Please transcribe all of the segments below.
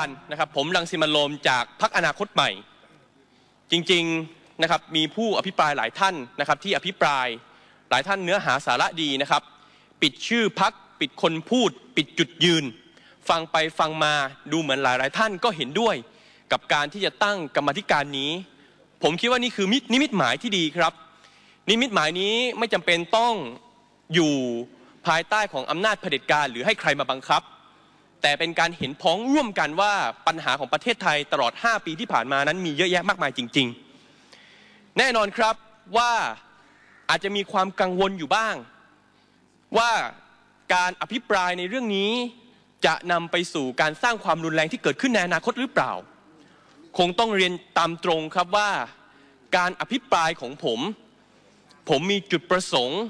ารนะครับผมรังสิมันโลมจากพักอนาคตใหม่ จริงๆนะครับมีผู้อภิปรายหลายท่านนะครับที่อภิปรายหลายท่านเนื้อหาสาระดีนะครับ ปิดชื่อพักปิดคนพูด ปิดจุดยืน ฟังไปฟังมาดูเหมือนหลายหลายท่านก็เห็นด้วย กับการที่จะตั้งกรรมธิการนี้ ผมคิดว่านี่คือนิมิตหมายที่ดีครับ นิมิตหมายนี้ไม่จำเป็นต้องอยู่ภายใต้ของอำนาจเผด็จการหรือให้ใครมาบังคับแต่เป็นการเห็นพ้องร่วมกันว่าปัญหาของประเทศไทยตลอด 5 ปีที่ผ่านมานั้น มีเยอะแยะมากมายจริง ๆ แน่นอนครับว่าอาจจะมีความกังวลอยู่บ้าง ว่าการอภิปรายในเรื่องนี้จะนำไปสู่การสร้างความรุนแรงที่เกิดขึ้นในอนาคตหรือเปล่า คงต้องเรียนตามตรงครับว่าการอภิปรายของผม ผมมีจุดประสงค์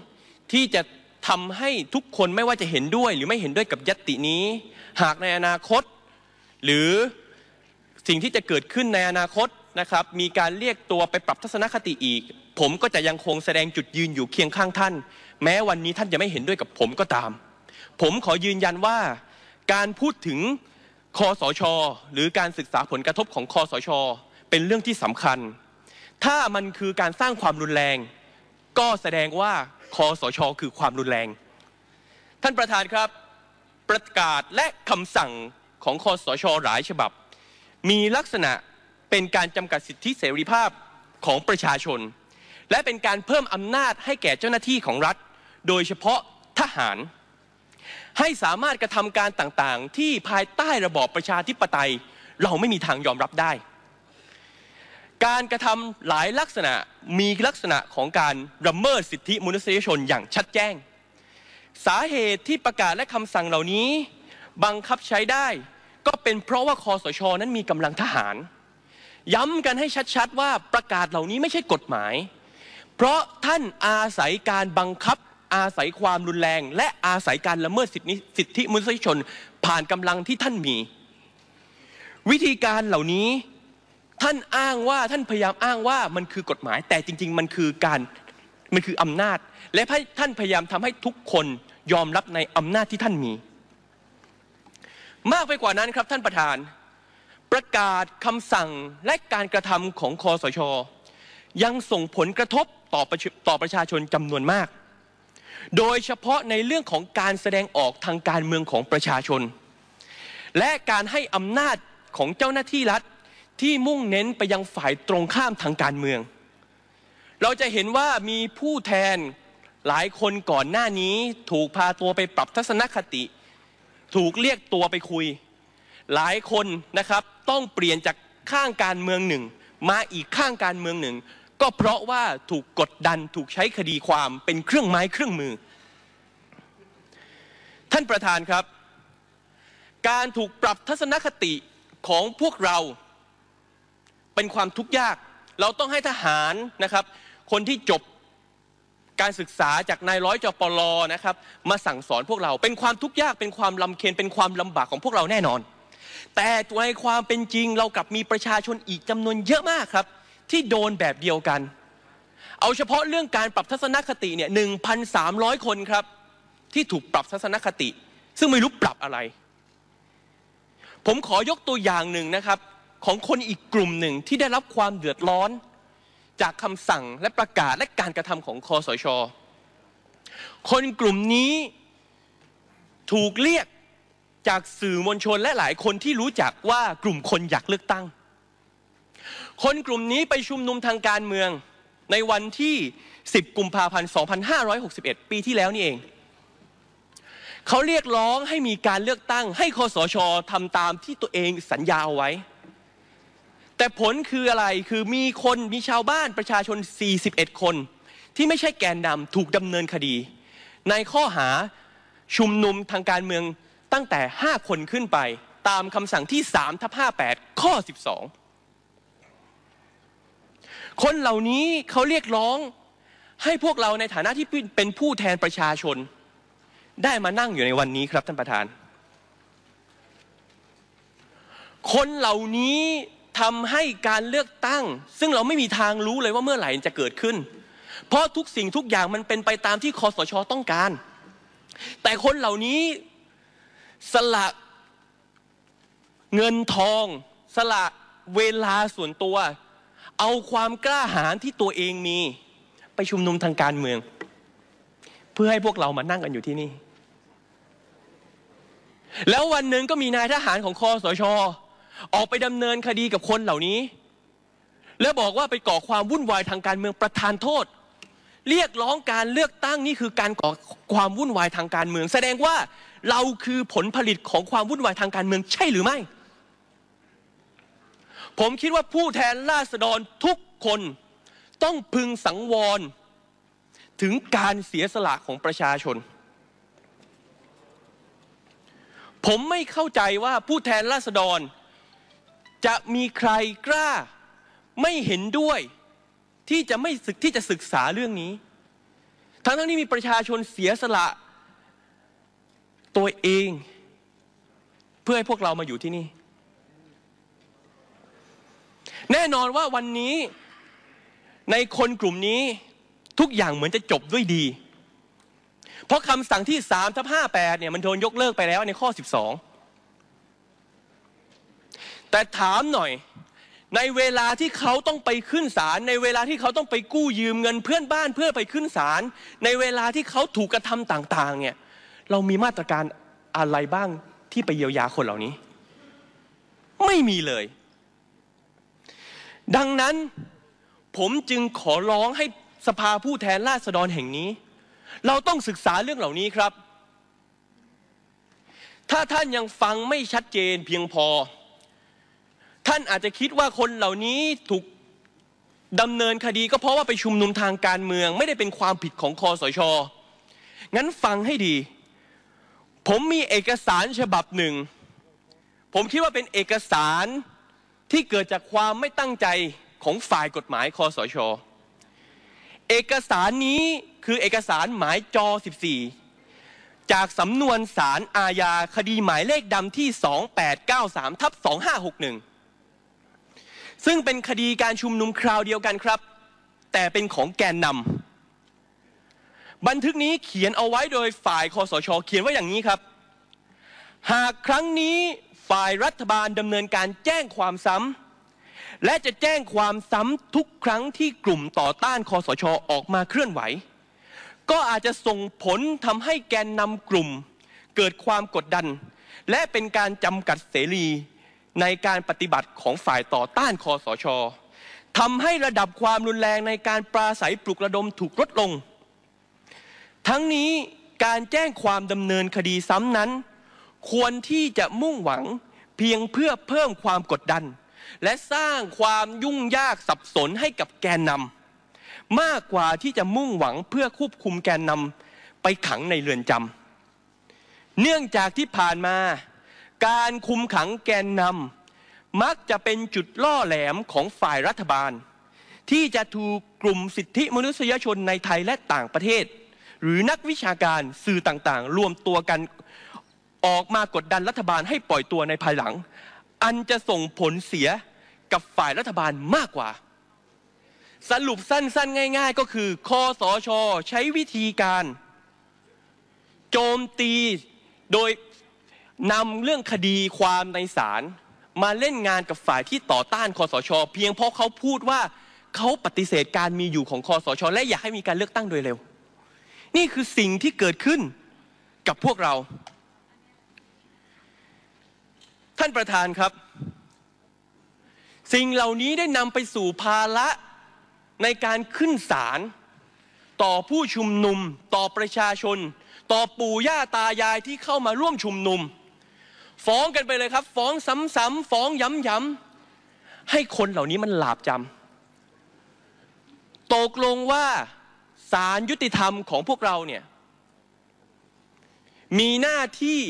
ที่จะทำให้ทุกคนไม่ว่าจะเห็นด้วย หรือไม่เห็นด้วยกับยัตตินี้ หากในอนาคต หรือสิ่งที่จะเกิดขึ้นในอนาคต นะครับ มีการเรียกตัวไปปรับทัศนคติอีก ผมก็จะยังคงแสดงจุดยืนอยู่เคียงข้างท่าน แม้วันนี้ท่านจะไม่เห็นด้วยกับผมก็ตาม ผมขอยืนยันว่าการพูดถึงคอสช หรือการศึกษาผลกระทบของคอสช เป็นเรื่องที่สำคัญ ถ้ามันคือการสร้างความรุนแรง ก็แสดงว่าคอสชคือความรุนแรง ท่านประธานครับ ประกาศและคำสั่งของคอสช หลายฉบับ มีลักษณะเป็นการจำกัดสิทธิเสรีภาพของประชาชน และเป็นการเพิ่มอำนาจให้แก่เจ้าหน้าที่ของรัฐ โดยเฉพาะทหาร ให้สามารถกระทำการต่างๆ ที่ภายใต้ระบอบประชาธิปไตยเราไม่มีทางยอมรับได้การกระทำหลายลักษณะมีลักษณะของการละเมิดสิทธิมนุษยชนอย่างชัดแจ้ง สาเหตุที่ประกาศและคำสั่งเหล่านี้ บังคับใช้ได้ ก็เป็นเพราะว่าคอสชนั้นมีกำลังทหาร ย้ำกันให้ชัดๆว่าประกาศเหล่านี้ไม่ใช่กฎหมาย เพราะท่านอาศัยการบังคับอาศัยความรุนแรง และอาศัยการละเมิดสิทธิมนุษยชนผ่านกำลังที่ท่านมี วิธีการเหล่านี้ท่านอ้างว่าท่านพยายามอ้างว่ามันคือกฎหมาย แต่จริงๆ มันคือการมันคืออำนาจ และท่านพยายามทำให้ทุกคนยอมรับในอำนาจที่ท่านมี มากไปกว่านั้นครับท่านประธาน ประกาศคำสั่งและการกระทำของคอสชยังส่งผลกระทบต่อต่อประชาชนจำนวนมาก โดยเฉพาะในเรื่องของการแสดงออกทางการเมืองของประชาชน และการให้อำนาจของเจ้าหน้าที่รัฐที่มุ่งเน้นไปยังฝ่ายตรงข้ามทางการเมือง เราจะเห็นว่ามีผู้แทนหลายคนก่อนหน้านี้ ถูกพาตัวไปปรับทัศนคติ ถูกเรียกตัวไปคุย หลายคนนะครับต้องเปลี่ยนจากข้างการเมืองหนึ่ง มาอีกข้างการเมืองหนึ่ง ก็เพราะว่าถูกกดดันถูกใช้คดีความเป็นเครื่องไม้เครื่องมือ ท่านประธานครับ การถูกปรับทัศนคติของพวกเราเป็นความทุกข์ยาก เราต้องให้ทหารนะครับ คนที่จบการศึกษาจากนายร้อยจปลนะครับ มาสั่งสอนพวกเรา เป็นความทุกข์ยาก เป็นความลำเค็นเป็นความลำบากของพวกเราแน่นอน แต่ในความเป็นจริงเรากลับมีประชาชนอีกจำนวนเยอะมากครับ ที่โดนแบบเดียวกัน เอาเฉพาะเรื่องการปรับทัศนคติเนี่ยร้อยคนครับ ที่ถูกปรับทัศนคติ ซึ่งไม่รู้ปรับอะไร ผมขอยกตัวอย่างหนึ่งนะครับของคนอีกกลุ่มหนึ่งที่ได้รับความเดือดร้อน จากคำสั่งและประกาศและการกระทำของคอสช คนกลุ่มนี้ถูกเรียกจากสื่อมวลชนและหลายคนที่รู้จักว่ากลุ่มคนอยากเลือกตั้ง คนกลุ่มนี้ไปชุมนุมทางการเมืองในวันที่ 10 กุมภาพันธ์ 2561 ปีที่แล้วนี่เอง เขาเรียกร้องให้มีการเลือกตั้ง ให้คอสชทำตามที่ตัวเองสัญญาไว้แต่ผลคืออะไร คือมีคนมีชาวบ้านประชาชน 41 คน ที่ไม่ใช่แกนนำถูกดำเนินคดี ในข้อหาชุมนุมทางการเมืองตั้งแต่ 5 คนขึ้นไปตามคำสั่งที่ 3ทับ58 ข้อ 12 คนเหล่านี้เขาเรียกร้องให้พวกเราในฐานะที่เป็นผู้แทนประชาชนได้มานั่งอยู่ในวันนี้ครับ ท่านประธาน คนเหล่านี้ทำให้การเลือกตั้ง ซึ่งเราไม่มีทางรู้เลยว่าเมื่อไหร่จะเกิดขึ้น เพราะทุกสิ่งทุกอย่างมันเป็นไปตามที่คอสชอต้องการ แต่คนเหล่านี้สละ เงินทอง สละเวลาส่วนตัว เอาความกล้าหาญที่ตัวเองมีไปชุมนุมทางการเมือง เพื่อให้พวกเรามานั่งกันอยู่ที่นี่ แล้ววันหนึ่งก็มีนายทหารของคอสชอออกไปดำเนินคดีกับคนเหล่านี้ และบอกว่าไปก่อความวุ่นวายทางการเมืองประทานโทษ เรียกร้องการเลือกตั้งนี่คือการก่อความวุ่นวายทางการเมือง แสดงว่าเราคือผลผลิตของความวุ่นวายทางการเมืองใช่หรือไม่ ผมคิดว่าผู้แทนราษฎรทุกคนต้องพึงสังวร ถึงการเสียสละของประชาชน ผมไม่เข้าใจว่าผู้แทนราษฎรจะมีใครกล้าไม่เห็นด้วย ที่จะไม่ศึกที่จะศึกษาเรื่องนี้ ทั้งทั้งนี้มีประชาชนเสียสละ ตัวเอง เพื่อให้พวกเรามาอยู่ที่นี่ แน่นอนว่าวันนี้ในคนกลุ่มนี้ทุกอย่างเหมือนจะจบด้วยดี เพราะคำสั่งที่ 3 ทับ58เนี่ยมันโดนยกเลิกไปแล้วในข้อ 12แต่ถามหน่อยในเวลาที่เขาต้องไปขึ้นศาลในเวลาที่เขาต้องไปกู้ยืมเงินเพื่อนบ้านเพื่อไปขึ้นศาลในเวลาที่เขาถูกกระทำต่าง ๆเนี่ยเรามีมาตรการอะไรบ้างที่ไปเยียวยาคนเหล่านี้ ไม่มีเลย ดังนั้นผมจึงขอร้องให้สภาผู้แทนราษฎรแห่งนี้ เราต้องศึกษาเรื่องเหล่านี้ครับ ถ้าท่านยังฟังไม่ชัดเจนเพียงพอท่านอาจจะคิดว่าคนเหล่านี้ถูกดำเนินคดีก็เพราะว่าไปชุมนุมทางการเมือง ไม่ได้เป็นความผิดของคอสช งั้นฟังให้ดี ผมมีเอกสารฉบับหนึ่ง ผมคิดว่าเป็นเอกสารที่เกิดจากความไม่ตั้งใจของฝ่ายกฎหมายคอสช เอกสารนี้คือเอกสารหมายจอ14 จากสำนวนสารอาญาคดีหมายเลขดำที่ 2893ทับ2561ซึ่งเป็นคดีการชุมนุมคราวเดียวกันครับ แต่เป็นของแกนนำบันทึกนี้เขียนเอาไว้โดยฝ่ายคอสชอเขียนว่าอย่างนี้ครับ หากครั้งนี้ฝ่ายรัฐบาลดำเนินการแจ้งความซ้ำและจะแจ้งความซ้ำทุกครั้งที่กลุ่มต่อต้านคอสชออกมาเคลื่อนไหว ก็อาจจะส่งผลทำให้แกนนำกลุ่ม เกิดความกดดัน และเป็นการจำกัดเสรีในการปฏิบัติของฝ่ายต่อต้านคอสชทำให้ระดับความรุนแรงในการปราศัยปลุกระดมถูกลดลง ทั้งนี้การแจ้งความดำเนินคดีซ้ำนั้น ควรที่จะมุ่งหวังเพียงเพื่อเพิ่มความกดดัน และสร้างความยุ่งยากสับสนให้กับแกนนำมากกว่าที่จะมุ่งหวังเพื่อควบคุมแกนนำไปขังในเรือนจำเนื่องจากที่ผ่านมาการคุมขังแกนนำมักจะเป็นจุดล่อแหลมของฝ่ายรัฐบาล ที่จะถูกกลุ่มสิทธิมนุษยชนในไทยและต่างประเทศ หรือนักวิชาการสื่อต่าง ๆรวมตัวกันออกมากดดันรัฐบาลให้ปล่อยตัวในภายหลัง อันจะส่งผลเสียกับฝ่ายรัฐบาลมากกว่า สรุปสั้นๆง่าย ๆ ก็คือคอสอชอใช้วิธีการ โจมตีโดยนำเรื่องคดีความในศาลมาเล่นงานกับฝ่ายที่ต่อต้านคอสช เพียงเพราะเขาพูดว่าเขาปฏิเสธการมีอยู่ของคอสช และอยากให้มีการเลือกตั้งโดยเร็ว นี่คือสิ่งที่เกิดขึ้นกับพวกเรา ท่านประธานครับ สิ่งเหล่านี้ได้นำไปสู่ภาระในการขึ้นศาลต่อผู้ชุมนุม ต่อประชาชน ต่อปู่ย่าตายายที่เข้ามาร่วมชุมนุมฟ้องกันไปเลยครับ ฟ้องซ้ำๆฟ้องย้ำๆให้คนเหล่านี้มันหลาบจำตกลงว่าศาลยุติธรรมของพวกเราเนี่ย มีหน้าที่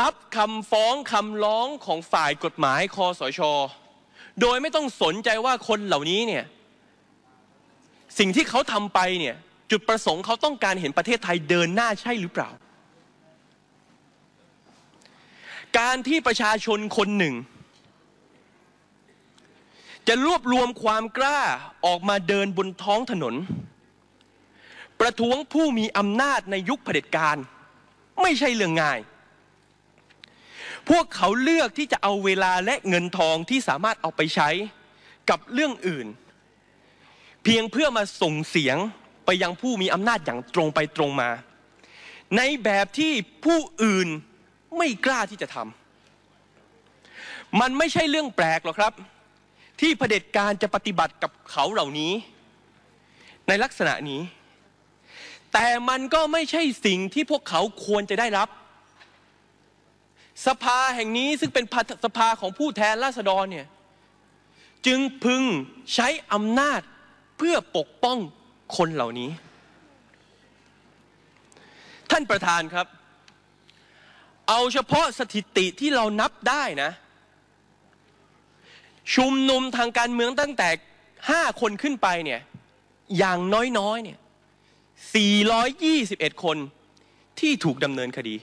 รับคำฟ้องคำร้องของฝ่ายกฎหมายคอสชโดยไม่ต้องสนใจว่าคนเหล่านี้เนี่ยสิ่งที่เขาทำไปเนี่ยจุดประสงค์เขาต้องการเห็นประเทศไทยเดินหน้าใช่หรือเปล่าการที่ประชาชนคนหนึ่ง จะรวบรวมความกล้าออกมาเดินบนท้องถนน ประท้วงผู้มีอำนาจในยุคเผด็จการไม่ใช่เรื่องง่าย พวกเขาเลือกที่จะเอาเวลาและเงินทองที่สามารถเอาไปใช้กับเรื่องอื่น เพียงเพื่อมาส่งเสียงไปยังผู้มีอำนาจอย่างตรงไปตรงมา ในแบบที่ผู้อื่นไม่กล้าที่จะทำ มันไม่ใช่เรื่องแปลกหรอกครับ ที่เผด็จการจะปฏิบัติกับเขาเหล่านี้ ในลักษณะนี้ แต่มันก็ไม่ใช่สิ่งที่พวกเขาควรจะได้รับ สภาแห่งนี้ซึ่งเป็นสภาของผู้แทนราษฎรเนี่ย จึงพึงใช้อำนาจเพื่อปกป้องคนเหล่านี้ ท่านประธานครับเอาเฉพาะสถิติที่เรานับได้นะ ชุมนุมทางการเมืองตั้งแต่ห้าคนขึ้นไปเนี่ย อย่างน้อยๆเนี่ย421 คนที่ถูกดำเนินคดี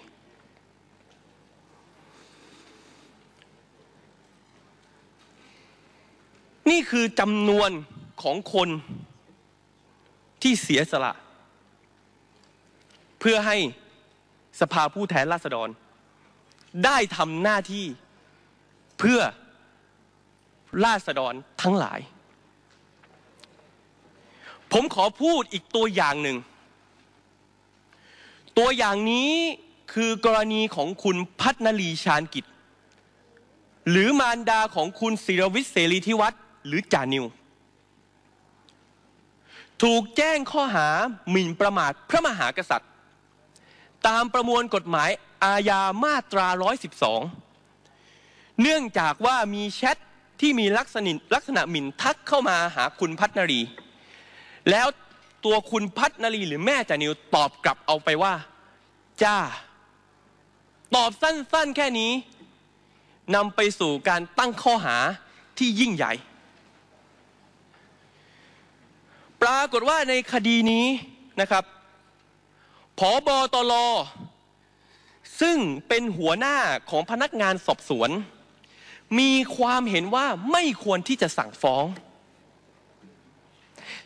นี่คือจำนวนของคนที่เสียสละ เพื่อให้สภาผู้แทนราษฎรได้ทำหน้าที่เพื่อราษฎรทั้งหลาย ผมขอพูดอีกตัวอย่างหนึ่ง ตัวอย่างนี้คือกรณีของคุณพัฒนลีชานกิจ หรือมารดาของคุณศิรวิทย์เสรีทิวัตรหรือจานิว ถูกแจ้งข้อหาหมิ่นประมาทพระมหากษัตริย์ ตามประมวลกฎหมายอาญามาตรา112เนื่องจากว่ามีแชทที่มีลักษณะลักษณะหมิ่นทักเข้ามาหาคุณพัฒนรี แล้วตัวคุณพัฒนรีหรือแม่จานิวตอบกลับเอาไปว่า จ้า ตอบสั้น ๆ แค่นี้ นำไปสู่การตั้งข้อหาที่ยิ่งใหญ่ ปรากฏว่าในคดีนี้นะครับผอบอตรซึ่งเป็นหัวหน้าของพนักงานสอบสวน มีความเห็นว่าไม่ควรที่จะสั่งฟ้อง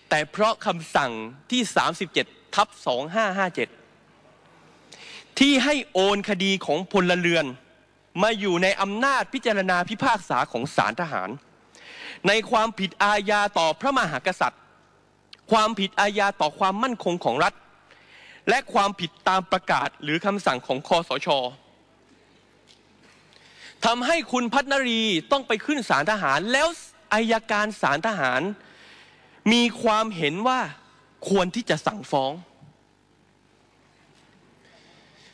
แต่เพราะคำสั่งที่ 37ทับ2557 ที่ให้โอนคดีของพลเรือน มาอยู่ในอำนาจพิจารณาพิพากษาของศาลทหาร ในความผิดอาญาต่อพระมหากษัตริย์ ความผิดอาญาต่อความมั่นคงของรัฐและความผิดตามประกาศหรือคำสั่งของคอสชทำให้คุณพัฒนรีต้องไปขึ้นศาลทหาร แล้วอายการศาลทหาร มีความเห็นว่าควรที่จะสั่งฟ้อง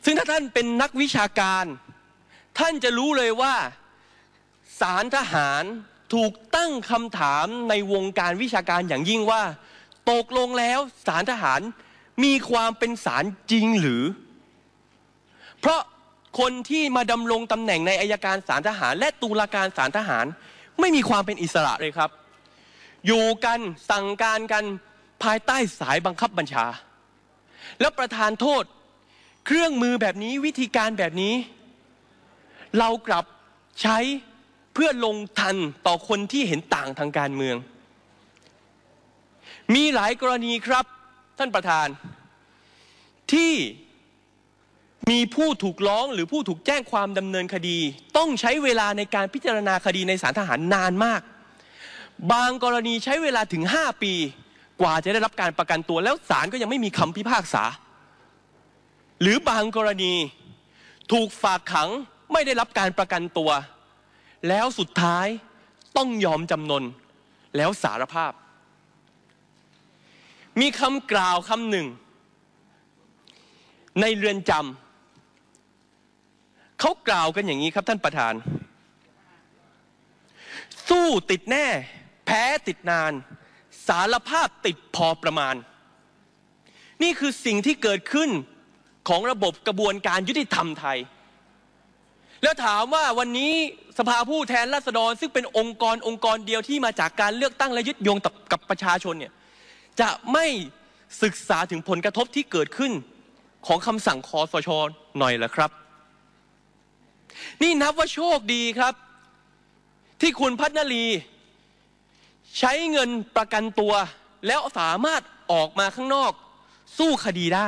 ซึ่งถ้าท่านเป็นนักวิชาการ ท่านจะรู้เลยว่าศาลทหารถูกตั้งคำถามในวงการวิชาการอย่างยิ่งว่า ตกลงแล้วศาลทหารมีความเป็นสารจริงหรือ เพราะคนที่มาดำรงตำแหน่งในอายการสารทหาร และตุลาการสารทหาร ไม่มีความเป็นอิสระเลยครับ อยู่กันสั่งการกันภายใต้สายบังคับบัญชา แล้วประธานโทษเครื่องมือแบบนี้วิธีการแบบนี้ เรากลับใช้เพื่อลงทันต่อคนที่เห็นต่างทางการเมือง มีหลายกรณีครับท่านประธาน ที่มีผู้ถูกร้อง หรือผู้ถูกแจ้งความดำเนินคดีต้องใช้เวลาในการพิจารณาคดีในศาลทหารนานมาก บางกรณีใช้เวลาถึง 5 ปีกว่าจะได้รับการประกันตัวแล้วศาลก็ยังไม่มีคำพิพากษา หรือบางกรณีถูกฝากขังไม่ได้รับการประกันตัว แล้วสุดท้ายต้องยอมจำนนแล้วสารภาพมีคำกล่าวคำหนึ่ง ในเรือนจำเขากล่าวกันอย่างนี้ครับท่านประธาน สู้ติดแน่ แพ้ติดนาน สารภาพติดพอประมาณ นี่คือสิ่งที่เกิดขึ้นของระบบกระบวนการยุติธรรมไทย แล้วถามว่าวันนี้สภาผู้แทนราษฎรซึ่งเป็นองค์กรองค์กรเดียวที่มาจากการเลือกตั้งและยึดโยงกับประชาชนเนี่ยจะไม่ศึกษาถึงผลกระทบที่เกิดขึ้นของคำสั่งคอสชหน่อยหรอครับ นี่นับว่าโชคดีครับ ที่คุณพัฒนลีใช้เงินประกันตัว แล้วสามารถออกมาข้างนอกสู้คดีได้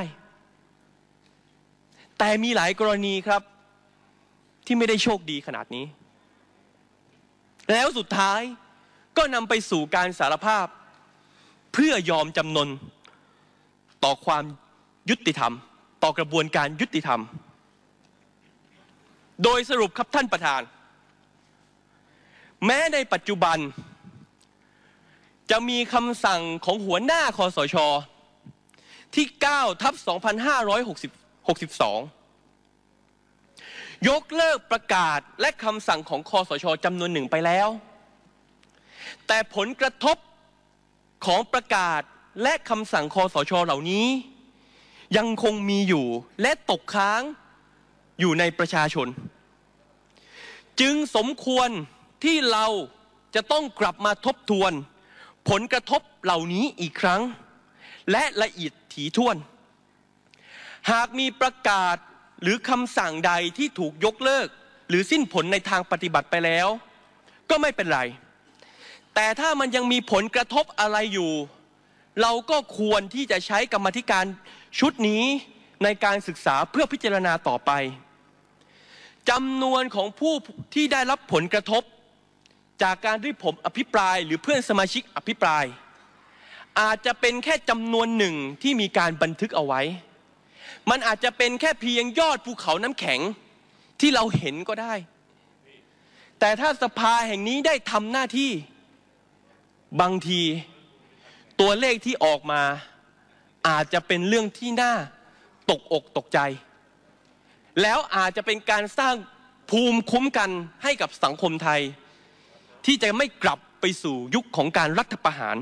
แต่มีหลายกรณีครับที่ไม่ได้โชคดีขนาดนี้ แล้วสุดท้ายก็นำไปสู่การสารภาพเพื่อยอมจำนนต่อความยุติธรรม ต่อกระบวนการยุติธรรม โดยสรุปครับท่านประธาน แม้ในปัจจุบัน จะมีคำสั่งของหัวหน้าคอสช ที่9ทับ2562 ยกเลิกประกาศและคำสั่งของคอสชจำนวนหนึ่งไปแล้ว แต่ผลกระทบของประกาศและคำสั่งคอสชเหล่านี้ ยังคงมีอยู่และตกค้างอยู่ในประชาชน จึงสมควรที่เราจะต้องกลับมาทบทวน ผลกระทบเหล่านี้อีกครั้ง และละเอียดถี่ถ้วน หากมีประกาศหรือคำสั่งใดที่ถูกยกเลิก หรือสิ้นผลในทางปฏิบัติไปแล้ว ก็ไม่เป็นไรแต่ถ้ามันยังมีผลกระทบอะไรอยู่ เราก็ควรที่จะใช้กรรมธิการชุดนี้ในการศึกษาเพื่อพิจารณาต่อไปจำนวนของผู้ที่ได้รับผลกระทบ จากการที่ผมอภิปราย หรือเพื่อนสมาชิกอภิปราย อาจจะเป็นแค่จำนวนหนึ่งที่มีการบันทึกเอาไว้ มันอาจจะเป็นแค่เพียงยอดภูเขาน้ำแข็งที่เราเห็นก็ได้ แต่ถ้าสภาแห่งนี้ได้ทำหน้าที่บางทีตัวเลขที่ออกมาอาจจะเป็นเรื่องที่น่าตกอกตกใจ แล้วอาจจะเป็นการสร้างภูมิคุ้มกันให้กับสังคมไทย ที่จะไม่กลับไปสู่ยุคของการรัฐประหาร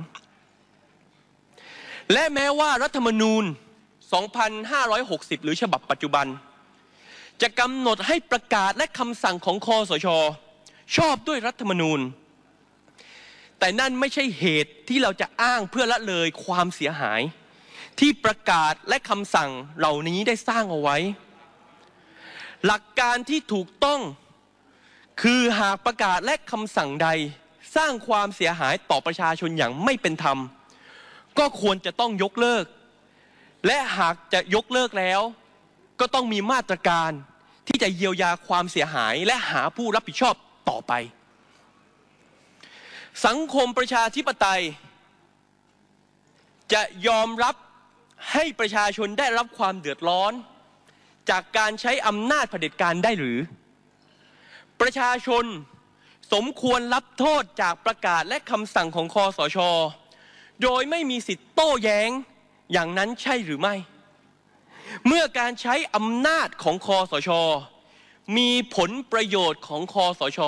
และแม้ว่ารัฐธรรมนูญ 2560 หรือฉบับปัจจุบัน จะกำหนดให้ประกาศและคำสั่งของคอสชชอบด้วยรัฐธรรมนูญแต่นั่นไม่ใช่เหตุที่เราจะอ้างเพื่อละเลยความเสียหาย ที่ประกาศและคำสั่งเหล่านี้ได้สร้างเอาไว้ หลักการที่ถูกต้อง คือหากประกาศและคำสั่งใดสร้างความเสียหายต่อประชาชนอย่างไม่เป็นธรรม ก็ควรจะต้องยกเลิก และหากจะยกเลิกแล้ว ก็ต้องมีมาตรการที่จะเยียวยาความเสียหายและหาผู้รับผิดชอบต่อไปสังคมประชาธิปไตย จะยอมรับให้ประชาชนได้รับความเดือดร้อน จากการใช้อำนาจเผด็จการได้หรือ ประชาชนสมควรรับโทษจากประกาศและคำสั่งของคอสช โดยไม่มีสิทธิ์โต้แย้งอย่างนั้นใช่หรือไม่ เมื่อการใช้อำนาจของคอสช มีผลประโยชน์ของคอสช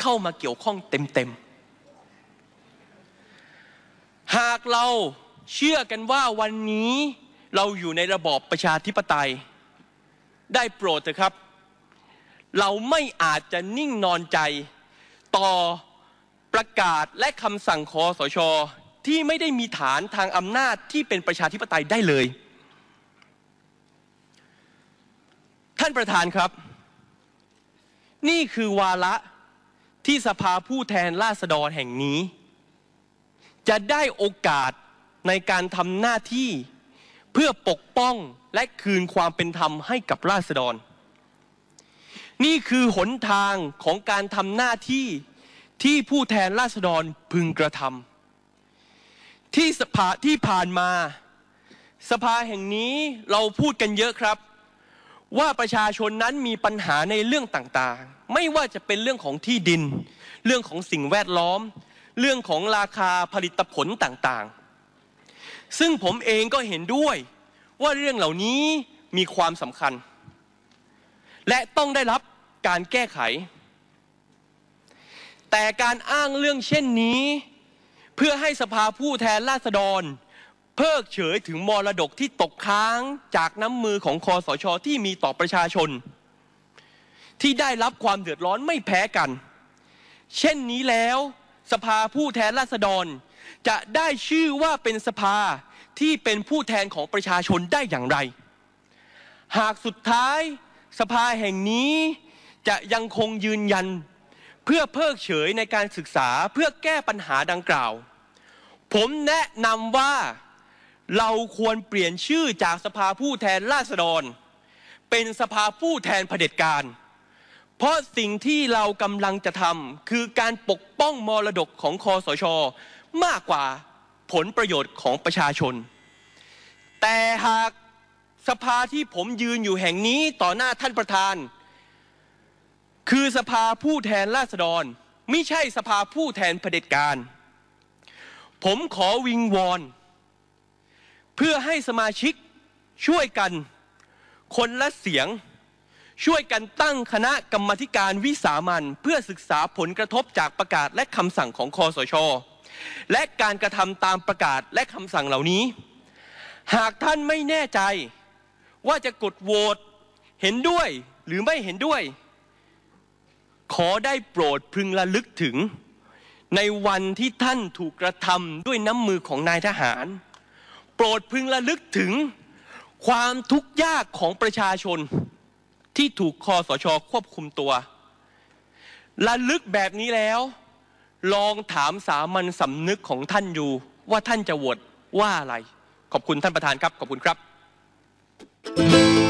เข้ามาเกี่ยวข้องเต็มๆหากเราเชื่อกันว่าวันนี้เราอยู่ในระบอบประชาธิปไตย ได้โปรดเถอะครับ เราไม่อาจจะนิ่งนอนใจต่อประกาศและคำสั่งคอสชที่ไม่ได้มีฐานทางอำนาจที่เป็นประชาธิปไตยได้เลย ท่านประธานครับ นี่คือวาระที่สภาผู้แทนราษฎรแห่งนี้จะได้โอกาสในการทำหน้าที่ เพื่อปกป้องและคืนความเป็นธรรมให้กับราษฎร นี่คือหนทางของการทำหน้าที่ที่ผู้แทนราษฎรพึงกระทำที่สภาที่ผ่านมา สภาแห่งนี้เราพูดกันเยอะครับ ว่าประชาชนนั้นมีปัญหาในเรื่องต่างๆ ไม่ว่าจะเป็นเรื่องของที่ดิน เรื่องของสิ่งแวดล้อมเรื่องของราคาผลิตผลต่าง ๆ ซึ่งผมเองก็เห็นด้วยว่าเรื่องเหล่านี้มีความสำคัญ และต้องได้รับการแก้ไข แต่การอ้างเรื่องเช่นนี้ เพื่อให้สภาผู้แทนราษฎร เพิกเฉยถึงมรดกที่ตกค้างจากน้ำมือของคอสชอที่มีต่อประชาชน ที่ได้รับความเดือดร้อนไม่แพ้กัน เช่นนี้แล้วสภาผู้แทนราษฎรจะได้ชื่อว่าเป็นสภาที่เป็นผู้แทนของประชาชนได้อย่างไร หากสุดท้ายสภาแห่งนี้จะยังคงยืนยันเพื่อเพิกเฉยในการศึกษาเพื่อแก้ปัญหาดังกล่าว ผมแนะนำว่าเราควรเปลี่ยนชื่อจากสภาผู้แทนราษฎร เป็นสภาผู้แทนเผด็จการเพราะสิ่งที่เรากำลังจะทำคือการปกป้องมรดกของคอสชมากกว่าผลประโยชน์ของประชาชน แต่หากสภาที่ผมยืนอยู่แห่งนี้ต่อหน้าท่านประธาน คือสภาผู้แทนราษฎรไม่ใช่สภาผู้แทนเผด็จการ ผมขอวิงวอน เพื่อให้สมาชิกช่วยกัน คนละเสียงช่วยกันตั้งคณะกรรมการวิสามันเพื่อศึกษาผลกระทบจากประกาศและคำสั่งของคอสชและการกระทำตามประกาศและคำสั่งเหล่านี้ หากท่านไม่แน่ใจ ว่าจะกดโหวตเห็นด้วยหรือไม่เห็นด้วย ขอได้โปรดพึงระลึกถึง ในวันที่ท่านถูกกระทำด้วยน้ำมือของนายทหาร โปรดพึงระลึกถึง ความทุกข์ยากของประชาชนที่ถูกคอสชควบคุมตัวละลึกแบบนี้แล้ว ลองถามสามัญสำนึกของท่านอยู่ ว่าท่านจะโหวตว่าอะไร ขอบคุณท่านประธานครับ ขอบคุณครับ